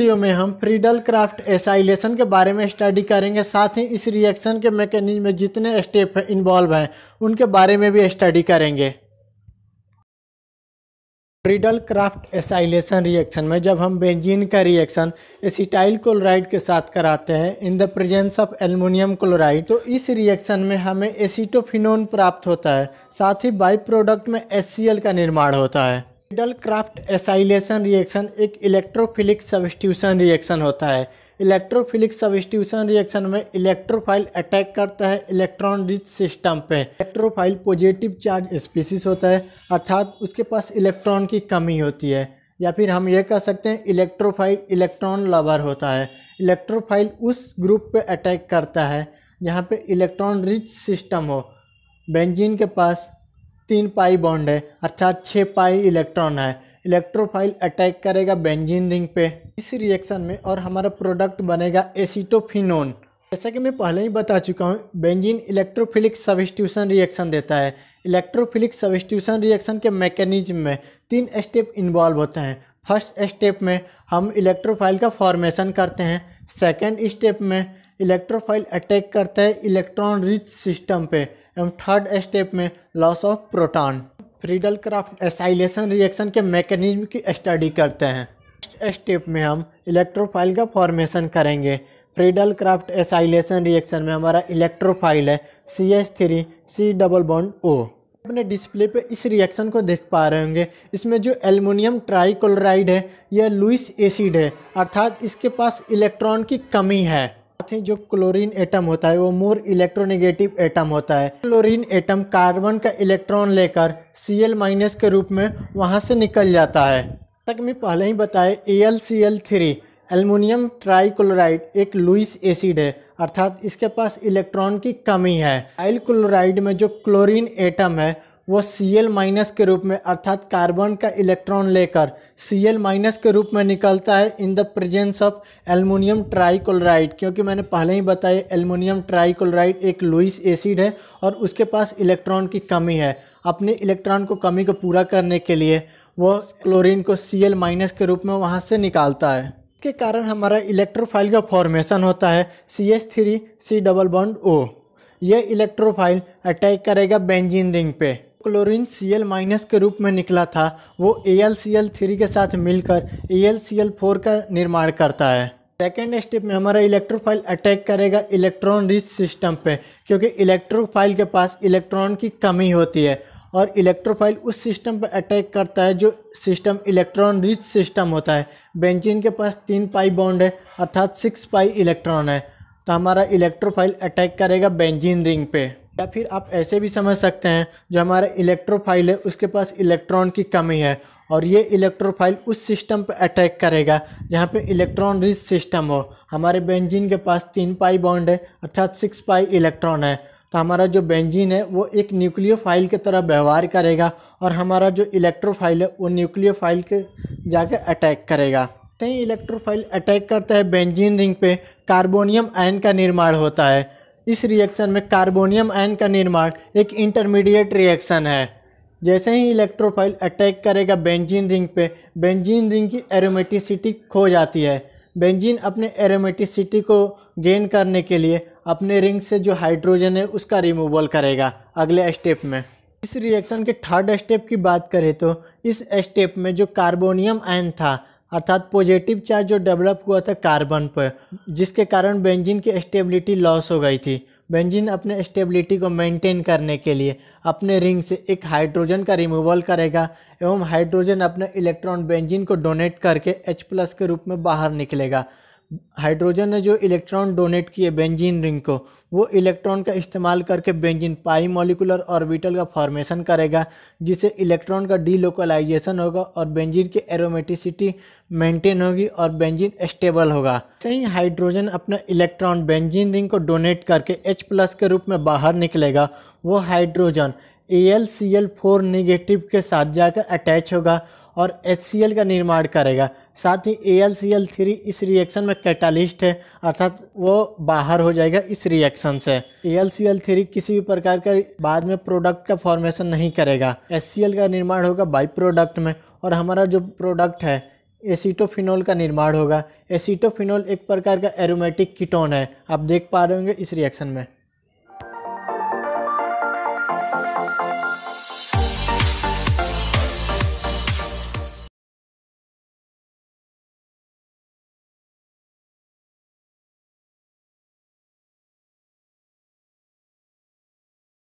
video में हम Friedel Crafts acylation के बारे में स्टडी करेंगे साथ ही इस रिएक्शन के मैकेनिज्म में जितने स्टेप इन्वॉल्व हैं उनके बारे में भी स्टडी करेंगे फ्रीडल क्राफ्ट एसाइलेशन रिएक्शन में जब हम बेंजीन का रिएक्शन एसिटाइल क्लोराइड के साथ कराते हैं in the presence of aluminium chloride तो इस रिएक्शन में हमें एसिटोफिनोन प्राप्त होता है साथ ही बाई प्रोडक्ट में एस का निर्माण होता है डल क्राफ्ट एसाइलेशन रिएक्शन एक इलेक्ट्रोफिलिक सब्सटीट्यूशन रिएक्शन होता है इलेक्ट्रोफिलिक सब्सटीट्यूशन रिएक्शन में इलेक्ट्रोफाइल अटैक करता है इलेक्ट्रॉन रिच सिस्टम पे इलेक्ट्रोफाइल पॉजिटिव चार्ज स्पीसीज होता है अर्थात उसके पास इलेक्ट्रॉन की कमी होती है या फिर हम ये कह सकते हैं इलेक्ट्रोफाइल इलेक्ट्रॉन लवर होता है इलेक्ट्रोफाइल उस ग्रुप पर अटैक करता है जहाँ पर इलेक्ट्रॉन रिच सिस्टम हो बेंजीन के पास तीन पाई बॉन्ड है अर्थात छः पाई इलेक्ट्रॉन है इलेक्ट्रोफाइल अटैक करेगा बेंजीन रिंग पे इस रिएक्शन में और हमारा प्रोडक्ट बनेगा एसिटोफिनोन जैसा कि मैं पहले ही बता चुका हूँ बेंजीन इलेक्ट्रोफिलिक सब्सटीट्यूशन रिएक्शन देता है इलेक्ट्रोफिलिक सब्सटीट्यूशन रिएक्शन के मैकेनिज्म में तीन स्टेप इन्वॉल्व होते हैं फर्स्ट स्टेप में हम इलेक्ट्रोफाइल का फॉर्मेशन करते हैं सेकेंड स्टेप में इलेक्ट्रोफाइल अटैक करता है इलेक्ट्रॉन रिच सिस्टम पे एवं थर्ड स्टेप में loss of proton Friedel Crafts acylation reaction के मैकेनिज्म की स्टडी करते हैं फर्स्ट स्टेप में हम इलेक्ट्रोफाइल का फॉर्मेशन करेंगे फ्रीडल क्राफ्ट एसाइलेशन रिएक्शन में हमारा इलेक्ट्रोफाइल है C H three C double bond O अपने डिस्प्ले पे इस रिएक्शन को देख पा रहे होंगे इसमें जो एल्युमिनियम ट्राइक्लोराइड है यह लुइस एसिड है अर्थात इसके पास इलेक्ट्रॉन की कमी है साथ ही जो क्लोरीन एटम होता है वो मोर इलेक्ट्रोनेगेटिव एटम होता है क्लोरीन एटम कार्बन का इलेक्ट्रॉन लेकर सी एल माइनस के रूप में वहाँ से निकल जाता है तक मैं पहले ही बताए A L C L three aluminium trichloride एक लुइस एसिड है अर्थात इसके पास इलेक्ट्रॉन की कमी है एल क्लोराइड में जो क्लोरीन एटम है वो Cl माइनस के रूप में अर्थात कार्बन का इलेक्ट्रॉन लेकर Cl माइनस के रूप में निकलता है in the presence of aluminium trichloride क्योंकि मैंने पहले ही बताया एलमोनियम ट्राईक्लोराइड एक लुइस एसिड है और उसके पास इलेक्ट्रॉन की कमी है अपने इलेक्ट्रॉन को कमी को पूरा करने के लिए वो क्लोरीन को Cl माइनस के रूप में वहाँ से निकालता है इसके कारण हमारा इलेक्ट्रोफाइल का फॉर्मेशन होता है C H three C double bond O यह इलेक्ट्रोफाइल अटैक करेगा बेंजीन रिंग पे क्लोरीन सी एल माइनस के रूप में निकला था वो A L C L three के साथ मिलकर A L C L four का निर्माण करता है सेकेंड स्टेप में हमारा इलेक्ट्रोफाइल अटैक करेगा इलेक्ट्रॉन रिच सिस्टम पे क्योंकि इलेक्ट्रोफाइल के पास इलेक्ट्रॉन की कमी होती है और इलेक्ट्रोफाइल उस सिस्टम पर अटैक करता है जो सिस्टम इलेक्ट्रॉन रिच सिस्टम होता है बेंजीन के पास तीन पाई बॉन्ड है अर्थात सिक्स पाई इलेक्ट्रॉन है तो हमारा इलेक्ट्रोफाइल अटैक करेगा बेंजीन रिंग पे या फिर आप ऐसे भी समझ सकते हैं जो हमारा इलेक्ट्रोफाइल है उसके पास इलेक्ट्रॉन की कमी है और ये इलेक्ट्रोफाइल उस सिस्टम पर अटैक करेगा जहाँ पे इलेक्ट्रॉन रिच सिस्टम हो हमारे बेंजीन के पास तीन पाई बॉन्ड है अर्थात सिक्स पाई इलेक्ट्रॉन है तो हमारा जो बेंजीन है वो एक फाइल की तरह व्यवहार करेगा और हमारा जो इलेक्ट्रोफाइल है वो फाइल के जाके अटैक करेगा ही इलेक्ट्रोफाइल अटैक करता है बेंजीन रिंग पे कार्बोनियम आयन का निर्माण होता है इस रिएक्शन में कार्बोनियम आयन का निर्माण एक इंटरमीडिएट रिएक्शन है जैसे ही इलेक्ट्रोफाइल अटैक करेगा बेंजीन रिंग पे बेंजीन रिंग की एरोमेटिसिटी खो जाती है बेंजीन अपने एरोमेटिसिटी को गेन करने के लिए अपने रिंग से जो हाइड्रोजन है उसका रिमूवल करेगा अगले स्टेप में इस रिएक्शन के थर्ड स्टेप की बात करें तो इस स्टेप में जो कार्बोनियम आयन था अर्थात पॉजिटिव चार्ज जो डेवलप हुआ था कार्बन पर जिसके कारण बेंजीन की स्टेबिलिटी लॉस हो गई थी बेंजीन अपने स्टेबिलिटी को मेंटेन करने के लिए अपने रिंग से एक हाइड्रोजन का रिमूवल करेगा एवं हाइड्रोजन अपने इलेक्ट्रॉन बेंजीन को डोनेट करके H प्लस के रूप में बाहर निकलेगा हाइड्रोजन ने जो इलेक्ट्रॉन डोनेट किए बेंजीन रिंग को वो इलेक्ट्रॉन का इस्तेमाल करके बेंजीन पाई मॉलिकुलर ऑर्बिटल का फॉर्मेशन करेगा जिससे इलेक्ट्रॉन का डीलोकलाइजेशन होगा और बेंजीन की एरोमेटिसिटी मेंटेन होगी और बेंजीन स्टेबल होगा सही हाइड्रोजन अपना इलेक्ट्रॉन बेंजीन रिंग को डोनेट करके एच प्लस के रूप में बाहर निकलेगा वो hydrogen A L C L four negative के साथ जाकर अटैच होगा और एच सी एल का निर्माण करेगा साथ ही A L L C three इस रिएक्शन में कैटालिस्ट है अर्थात वो बाहर हो जाएगा इस रिएक्शन से A L L C three किसी भी प्रकार का बाद में प्रोडक्ट का फॉर्मेशन नहीं करेगा एस सी एल का निर्माण होगा बाई प्रोडक्ट में और हमारा जो प्रोडक्ट है एसीटोफिनोल का निर्माण होगा एसीटोफिनोल एक प्रकार का एरोमेटिक कीटोन है आप देख पा रहे होंगे इस रिएक्शन में